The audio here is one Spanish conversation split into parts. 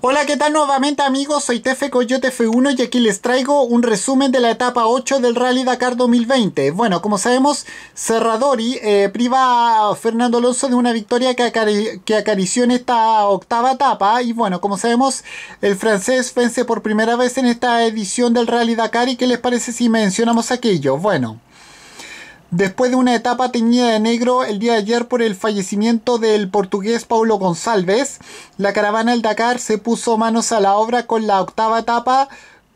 Hola, ¿qué tal nuevamente amigos? Soy Tefe Coyote F1 y aquí les traigo un resumen de la etapa 8 del Rally Dakar 2020. Bueno, como sabemos, Cerradori eh, priva a Fernando Alonso de una victoria que, acarició en esta octava etapa. Y bueno, como sabemos, el francés vence por primera vez en esta edición del Rally Dakar. ¿Y qué les parece si mencionamos aquello? Bueno... Después de una etapa teñida de negro el día de ayer por el fallecimiento del portugués Paulo González, la caravana del Dakar se puso manos a la obra con la octava etapa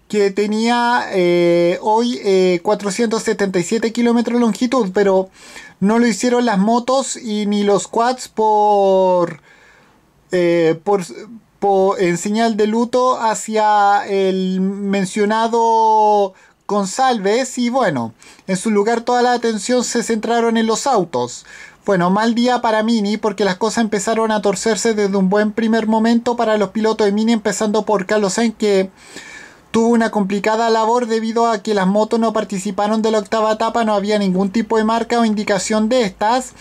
que tenía eh, hoy 477 eh, kilómetros de longitud, pero no lo hicieron las motos y ni los quads por, eh, por, por en señal de luto hacia el mencionado González y bueno, en su lugar toda la atención se centraron en los autos. Bueno, mal día para Mini porque las cosas empezaron a torcerse desde un buen primer momento para los pilotos de Mini, empezando por Carlos Sainz que tuvo una complicada labor debido a que las motos no participaron de la octava etapa, no había ningún tipo de marca o indicación de estas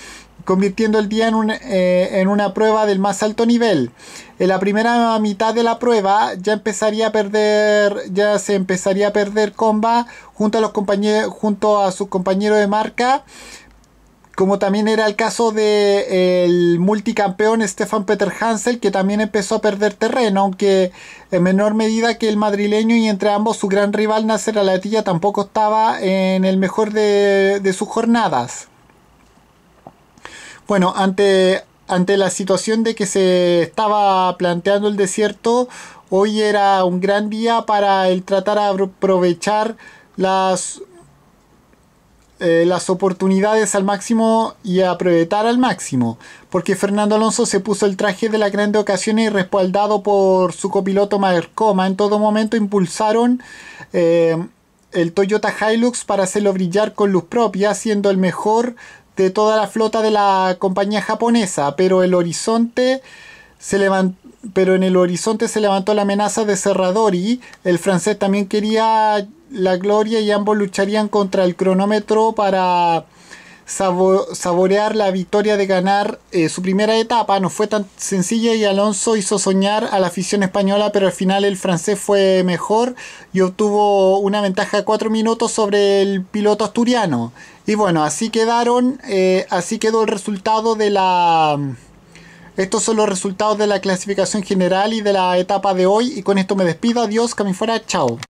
convirtiendo el día eh, en, una prueba del más alto nivel. En la primera mitad de la prueba ya empezaría a perder, ya se empezaría a perder comba junto a los compañeros, junto a su compañero de marca, como también era el caso de el multicampeón Stefan Peter Hansel, que también empezó a perder terreno, aunque en menor medida que el madrileño y entre ambos su gran rival Nasser Alatilla tampoco estaba en el mejor de sus jornadas. Bueno, ante, ante la situación de que se estaba planteando el desierto, hoy era un gran día para el tratar de aprovechar las, eh, las oportunidades al máximo y aprovechar al máximo, porque Fernando Alonso se puso el traje de la grande ocasión y respaldado por su copiloto Marcoma, en todo momento impulsaron eh, el Toyota Hilux para hacerlo brillar con luz propia, siendo el mejor de toda la flota de la compañía japonesa, pero el horizonte se pero en el horizonte se levantó la amenaza de Serradori. El francés también quería la gloria y ambos lucharían contra el cronómetro para saborear la victoria de ganar eh, su primera etapa. No fue tan sencilla y Alonso hizo soñar a la afición española, pero al final el francés fue mejor y obtuvo una ventaja de 4 minutos sobre el piloto asturiano. Y bueno, así quedaron, eh, así quedó el resultado de la... Estos son los resultados de la clasificación general y de la etapa de hoy. Y con esto me despido. Adiós, que fuera. Chao.